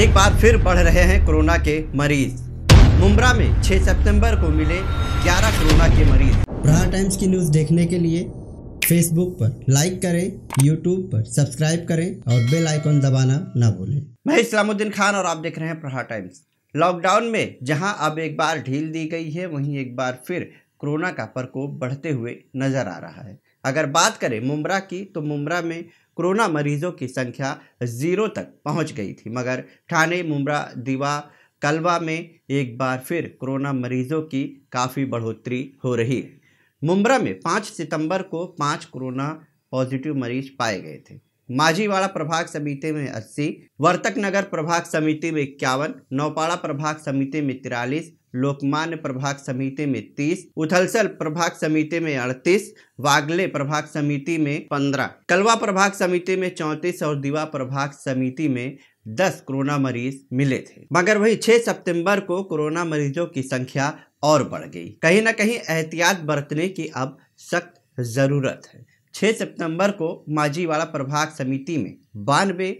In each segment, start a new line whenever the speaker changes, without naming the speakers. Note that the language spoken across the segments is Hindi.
एक बार फिर बढ़ रहे हैं कोरोना के मरीज मुमरा में 6 सितंबर को मिले 11 कोरोना के मरीज प्रहार टाइम्स की न्यूज देखने के लिए फेसबुक पर लाइक करें यूट्यूब पर सब्सक्राइब करें और बेल आइकन दबाना ना भूलें मैं इस्लामुद्दीन खान और आप देख रहे हैं प्रहार टाइम्स लॉकडाउन में जहां अब एक बार ढील दी गई है वहीं एक बार फिर कोरोना का प्रकोप बढ़ते हुए नजर आ रहा है अगर बात करें मुमरा की तो मुमरा में कोरोना मरीजों की संख्या ज़ीरो तक पहुंच गई थी मगर ठाणे मुमरा दीवा कलवा में एक बार फिर कोरोना मरीजों की काफ़ी बढ़ोतरी हो रही है मुमरा में पाँच सितंबर को पाँच कोरोना पॉजिटिव मरीज पाए गए थे माझीवाड़ा प्रभाग समिति में अस्सी वर्तक नगर प्रभाग समिति में इक्यावन नौपाड़ा प्रभाग समिति में तिरालीस लोकमान्य प्रभाग समिति में तीस उथलसल प्रभाग समिति में अड़तीस वागले प्रभाग समिति में पंद्रह कलवा प्रभाग समिति में चौतीस और दीवा प्रभाग समिति में दस कोरोना मरीज मिले थे मगर वही 6 सितंबर को कोरोना मरीजों की संख्या और बढ़ गई कहीं ना कहीं एहतियात बरतने की अब सख्त जरूरत है 6 सितंबर को माजीवाड़ा प्रभाग समिति में बानवे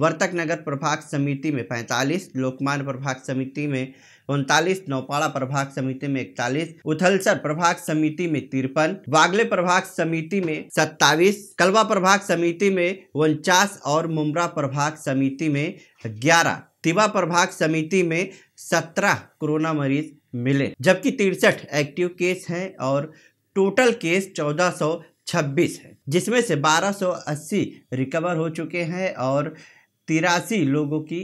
वर्तक नगर प्रभाग समिति में 45, लोकमान प्रभाग समिति में उनतालीस नौपाड़ा प्रभाग समिति में इकतालीस उथलसर प्रभाग समिति में तिरपन बागले प्रभाग समिति में सत्तावीस कलवा प्रभाग समिति में उनचास और मुमरा प्रभाग समिति में ग्यारह तिवा प्रभाग समिति में सत्रह कोरोना मरीज मिले जबकि तिरसठ एक्टिव केस हैं और टोटल केस चौदह सौ छब्बीस है जिसमें से 1280 रिकवर हो चुके हैं और तिरासी लोगों की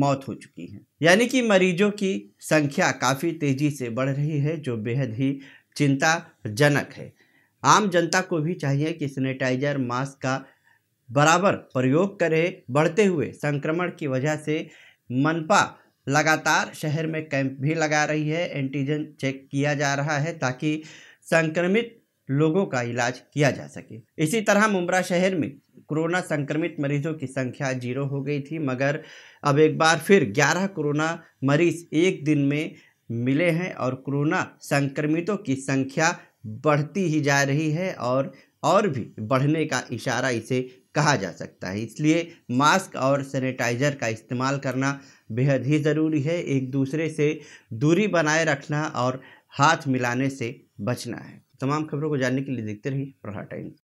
मौत हो चुकी है यानी कि मरीजों की संख्या काफ़ी तेज़ी से बढ़ रही है जो बेहद ही चिंताजनक है आम जनता को भी चाहिए कि सैनिटाइजर मास्क का बराबर प्रयोग करे बढ़ते हुए संक्रमण की वजह से मनपा लगातार शहर में कैंप भी लगा रही है एंटीजन चेक किया जा रहा है ताकि संक्रमित लोगों का इलाज किया जा सके इसी तरह मुमरा शहर में कोरोना संक्रमित मरीजों की संख्या जीरो हो गई थी मगर अब एक बार फिर 11 कोरोना मरीज एक दिन में मिले हैं और कोरोना संक्रमितों की संख्या बढ़ती ही जा रही है और और भी बढ़ने का इशारा इसे कहा जा सकता है इसलिए मास्क और सैनिटाइज़र का इस्तेमाल करना बेहद ही ज़रूरी है एक दूसरे से दूरी बनाए रखना और हाथ मिलाने से बचना है तमाम खबरों को जानने के लिए देखते रहिए प्रहार टाइम्स